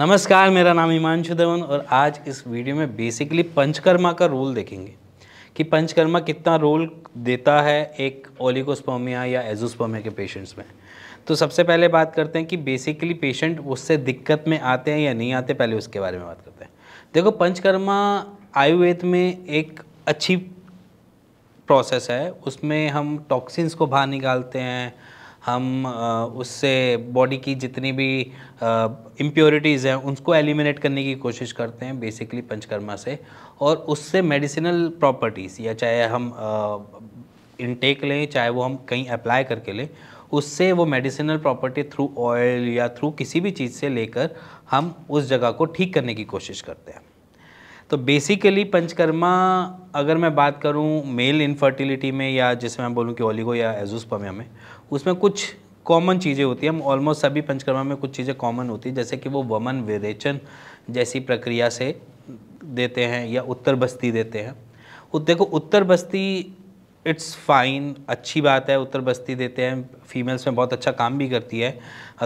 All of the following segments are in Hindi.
नमस्कार मेरा नाम हिमांशु धवन और आज इस वीडियो में बेसिकली पंचकर्मा का रोल देखेंगे कि पंचकर्मा कितना रोल देता है एक ओलिकोस्पोमिया या एजोस्पोमिया के पेशेंट्स में तो सबसे पहले बात करते हैं कि बेसिकली पेशेंट उससे दिक्कत में आते हैं या नहीं आते पहले उसके बारे में बात करते हैं देखो पंचकर्मा आयुर्वेद में एक अच्छी प्रोसेस है उसमें हम टॉक्सिन्स को बाहर निकालते हैं हम उससे बॉडी की जितनी भी इम्प्योरिटीज़ हैं उनको एलिमिनेट करने की कोशिश करते हैं बेसिकली पंचकर्मा से और उससे मेडिसिनल प्रॉपर्टीज़ या चाहे हम इनटेक लें चाहे वो हम कहीं अप्लाई करके लें उससे वो मेडिसिनल प्रॉपर्टी थ्रू ऑयल या थ्रू किसी भी चीज़ से लेकर हम उस जगह को ठीक करने की कोशिश करते हैं तो बेसिकली पंचकर्मा अगर मैं बात करूं मेल इनफर्टिलिटी में या जिसमें मैं बोलूं कि ओलिगो या एजोस्पर्मिया में उसमें कुछ कॉमन चीज़ें होती हैं ऑलमोस्ट सभी पंचकर्मा में कुछ चीज़ें कॉमन होती है जैसे कि वो वमन विरेचन जैसी प्रक्रिया से देते हैं या उत्तर बस्ती देते हैं देखो उत्तर बस्ती इट्स फाइन अच्छी बात है उत्तर बस्ती देते हैं फीमेल्स में बहुत अच्छा काम भी करती है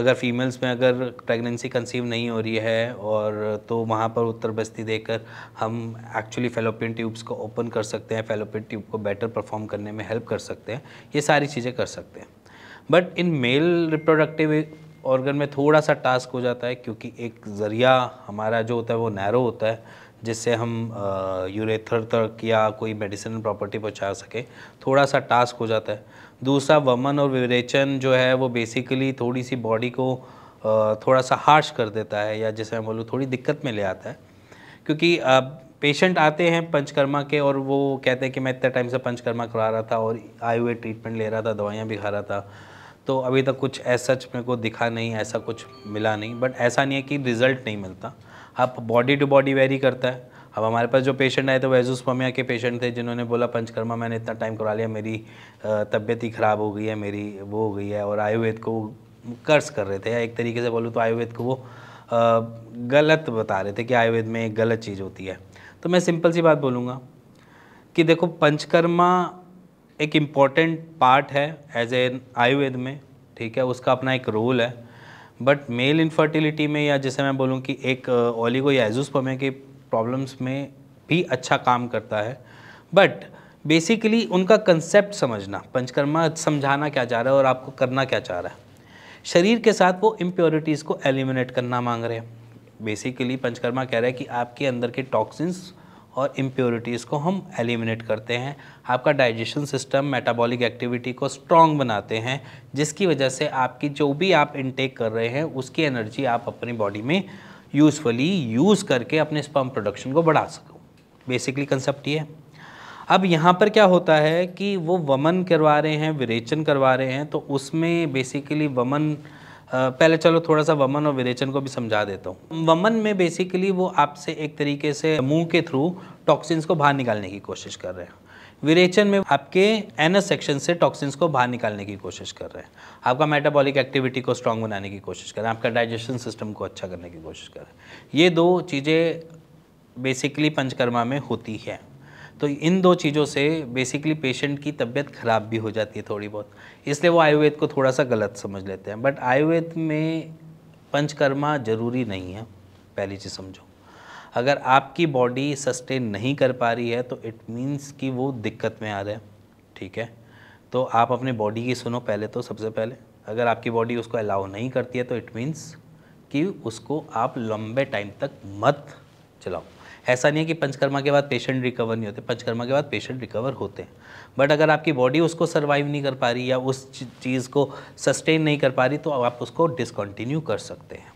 अगर फीमेल्स में अगर प्रेगनेंसी कंसीव नहीं हो रही है और तो वहाँ पर उत्तर बस्ती देकर हम एक्चुअली फेलोपियन ट्यूब्स को ओपन कर सकते हैं फेलोपियन ट्यूब को बेटर परफॉर्म करने में हेल्प कर सकते हैं ये सारी चीज़ें कर सकते हैं but in male reproductive organ में थोड़ा सा टास्क हो जाता है क्योंकि एक ज़रिया हमारा जो होता है वो नैरो होता है जिससे हम यूरेथर तक या कोई मेडिसिनल प्रॉपर्टी पहुंचा सके थोड़ा सा टास्क हो जाता है दूसरा वमन और विवेचन जो है वो बेसिकली थोड़ी सी बॉडी को थोड़ा सा हार्श कर देता है या जैसे हम बोलूँ थोड़ी दिक्कत में ले आता है क्योंकि पेशेंट आते हैं पंचकर्मा के और वो कहते हैं कि मैं इतने टाइम से पंचकर्मा करा रहा था और आए हुए ट्रीटमेंट ले रहा था दवाइयाँ भी खा रहा था तो अभी तक कुछ ऐसा सच मेरे को दिखा नहीं ऐसा कुछ मिला नहीं बट ऐसा नहीं है कि रिज़ल्ट नहीं मिलता अब बॉडी टू बॉडी वेरी करता है अब हमारे पास जो पेशेंट आए थे वो एजोस्पमिया के पेशेंट थे जिन्होंने बोला पंचकर्मा मैंने इतना टाइम करवा लिया मेरी तबीयत ही ख़राब हो गई है मेरी वो हो गई है और आयुर्वेद को कर्ज कर रहे थे या एक तरीके से बोलूँ तो आयुर्वेद को वो गलत बता रहे थे कि आयुर्वेद में एक गलत चीज़ होती है तो मैं सिंपल सी बात बोलूँगा कि देखो पंचकर्मा एक इम्पॉर्टेंट पार्ट है एज एन आयुर्वेद में ठीक है उसका अपना एक रोल है बट मेल इनफर्टिलिटी में या जैसे मैं बोलूँ कि एक ओलिगो या पमे के प्रॉब्लम्स में भी अच्छा काम करता है बट बेसिकली उनका कंसेप्ट समझना पंचकर्मा समझाना क्या चाह रहा है और आपको करना क्या चाह रहा है शरीर के साथ वो इम्प्योरिटीज़ को एलिमिनेट करना मांग रहे हैं बेसिकली पंचकर्मा कह रहा है कि आपके अंदर के टॉक्सिन्स और इम्प्योरिटीज़ को हम एलिमिनेट करते हैं आपका डाइजेशन सिस्टम मेटाबॉलिक एक्टिविटी को स्ट्रॉन्ग बनाते हैं जिसकी वजह से आपकी जो भी आप इनटेक कर रहे हैं उसकी एनर्जी आप अपनी बॉडी में यूजफुली यूज़ करके अपने स्पम प्रोडक्शन को बढ़ा सको बेसिकली कंसेप्ट ये है अब यहाँ पर क्या होता है कि वो वमन करवा रहे हैं विरेचन करवा रहे हैं तो उसमें बेसिकली वमन पहले चलो थोड़ा सा वमन और विरेचन को भी समझा देता हूँ वमन में बेसिकली वो आपसे एक तरीके से मुंह के थ्रू टॉक्सिन्स को बाहर निकालने की कोशिश कर रहे हैं विरेचन में आपके एनस सेक्शन से टॉक्सिन्स को बाहर निकालने की कोशिश कर रहे हैं आपका मेटाबॉलिक एक्टिविटी को स्ट्रांग बनाने की कोशिश कर रहे हैं आपका डाइजेशन सिस्टम को अच्छा करने की कोशिश कर रहे हैं ये दो चीज़ें बेसिकली पंचकर्मा में होती हैं तो इन दो चीज़ों से बेसिकली पेशेंट की तबीयत ख़राब भी हो जाती है थोड़ी बहुत इसलिए वो आयुर्वेद को थोड़ा सा गलत समझ लेते हैं बट आयुर्वेद में पंचकर्मा ज़रूरी नहीं है पहली चीज़ समझो अगर आपकी बॉडी सस्टेन नहीं कर पा रही है तो इट मीन्स कि वो दिक्कत में आ रहा है ठीक है तो आप अपने बॉडी की सुनो पहले तो सबसे पहले अगर आपकी बॉडी उसको अलाउ नहीं करती है तो इट मीन्स कि उसको आप लंबे टाइम तक मत चलाओ ऐसा नहीं है कि पंचकर्मा के बाद पेशेंट रिकवर नहीं होते पंचकर्मा के बाद पेशेंट रिकवर होते हैं बट अगर आपकी बॉडी उसको सर्वाइव नहीं कर पा रही या उस चीज़ को सस्टेन नहीं कर पा रही तो आप उसको डिसकंटिन्यू कर सकते हैं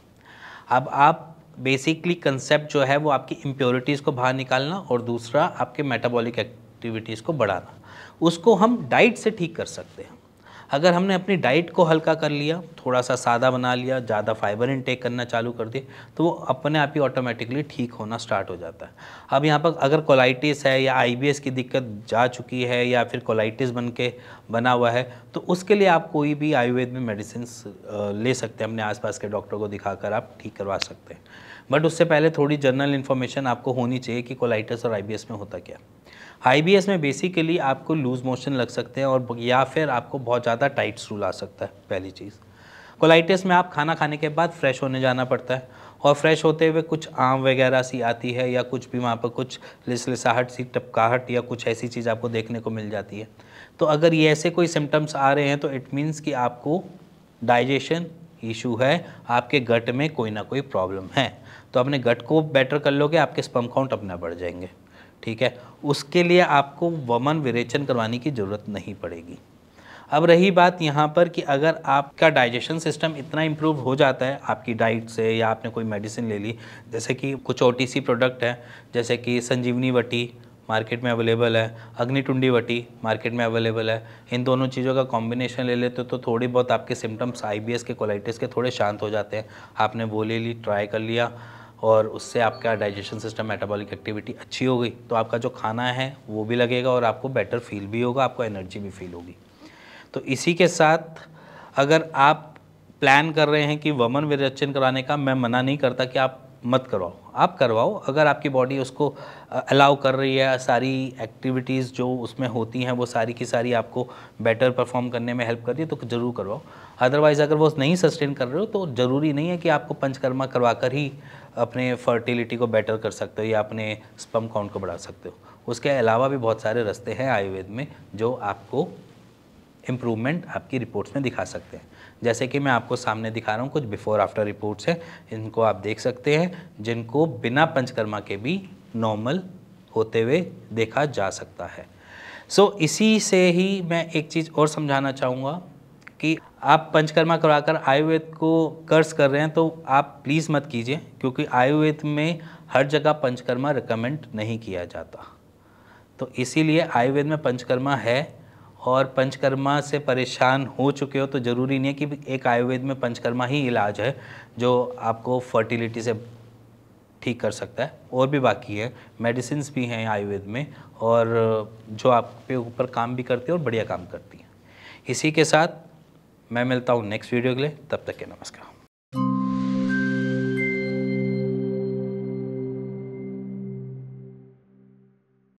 अब आप बेसिकली कंसेप्ट जो है वो आपकी इम्प्योरिटीज़ को बाहर निकालना और दूसरा आपके मेटाबॉलिक एक्टिविटीज़ को बढ़ाना उसको हम डाइट से ठीक कर सकते हैं अगर हमने अपनी डाइट को हल्का कर लिया थोड़ा सा सादा बना लिया ज़्यादा फाइबर इनटेक करना चालू कर दिया तो वो अपने आप ही ऑटोमेटिकली ठीक होना स्टार्ट हो जाता है अब यहाँ पर अगर कोलाइटिस है या आई की दिक्कत जा चुकी है या फिर कोलाइटिस बन के बना हुआ है तो उसके लिए आप कोई भी आयुर्वेद में मेडिसिन ले सकते हैं अपने आसपास के डॉक्टर को दिखाकर आप ठीक करवा सकते हैं बट उससे पहले थोड़ी जनरल इन्फॉर्मेशन आपको होनी चाहिए कि कोलाइटस और आई में होता क्या आई में बेसिकली आपको लूज मोशन लग सकते हैं और या फिर आपको बहुत ज़्यादा टाइट स्टूल आ सकता है पहली चीज़ कोलाइटिस में आप खाना खाने के बाद फ्रेश होने जाना पड़ता है और फ्रेश होते हुए कुछ आम वगैरह सी आती है या कुछ भी वहाँ पर कुछ लिसलिसाहट सी टपकाहट या कुछ ऐसी चीज़ आपको देखने को मिल जाती है तो अगर ये ऐसे कोई सिम्टम्स आ रहे हैं तो इट मीन्स कि आपको डाइजेशन इशू है आपके गट में कोई ना कोई प्रॉब्लम है तो अपने गट को बेटर कर लोगे आपके स्पम काउंट अपना बढ़ जाएंगे ठीक है उसके लिए आपको वमन विरेचन करवाने की ज़रूरत नहीं पड़ेगी अब रही बात यहाँ पर कि अगर आपका डाइजेशन सिस्टम इतना इम्प्रूव हो जाता है आपकी डाइट से या आपने कोई मेडिसिन ले ली जैसे कि कुछ ओ प्रोडक्ट है जैसे कि संजीवनी वटी मार्केट में अवेलेबल है अग्नि टुंडी वटी मार्केट में अवेलेबल है इन दोनों चीज़ों का कॉम्बिनेशन ले लेते हो तो थोड़ी बहुत आपके सिम्टम्स आई के कोलाइटिस के थोड़े शांत हो जाते हैं आपने वो ले ली ट्राई कर लिया और उससे आपका डाइजेशन सिस्टम मेटाबॉलिक एक्टिविटी अच्छी हो गई तो आपका जो खाना है वो भी लगेगा और आपको बेटर फील भी होगा आपको एनर्जी भी फील होगी तो इसी के साथ अगर आप प्लान कर रहे हैं कि वमन विरचन कराने का मैं मना नहीं करता कि आप मत करवाओ आप करवाओ अगर आपकी बॉडी उसको अलाउ कर रही है सारी एक्टिविटीज़ जो उसमें होती हैं वो सारी की सारी आपको बेटर परफॉर्म करने में हेल्प कर रही है तो ज़रूर करवाओ अदरवाइज़ अगर वो नहीं सस्टेन कर रहे हो तो ज़रूरी नहीं है कि आपको पंचकर्मा करवा कर ही अपने फर्टिलिटी को बेटर कर सकते हो या अपने स्पम काउंट को बढ़ा सकते हो उसके अलावा भी बहुत सारे रस्ते हैं आयुर्वेद में जो आपको इम्प्रूवमेंट आपकी रिपोर्ट्स में दिखा सकते हैं जैसे कि मैं आपको सामने दिखा रहा हूँ कुछ बिफोर आफ्टर रिपोर्ट्स हैं इनको आप देख सकते हैं जिनको बिना पंचकर्मा के भी नॉर्मल होते हुए देखा जा सकता है सो so, इसी से ही मैं एक चीज़ और समझाना चाहूँगा कि आप पंचकर्मा कर आयुर्वेद को कर्ज कर रहे हैं तो आप प्लीज़ मत कीजिए क्योंकि आयुर्वेद में हर जगह पंचकर्मा रिकमेंड नहीं किया जाता तो इसीलिए आयुर्वेद में पंचकर्मा है और पंचकर्मा से परेशान हो चुके हो तो ज़रूरी नहीं है कि एक आयुर्वेद में पंचकर्मा ही इलाज है जो आपको फर्टिलिटी से ठीक कर सकता है और भी बाकी है मेडिसिन भी हैं आयुर्वेद में और जो आपके ऊपर काम भी करती है और बढ़िया काम करती हैं इसी के साथ मैं मिलता हूँ नेक्स्ट वीडियो के लिए तब तक के नमस्कार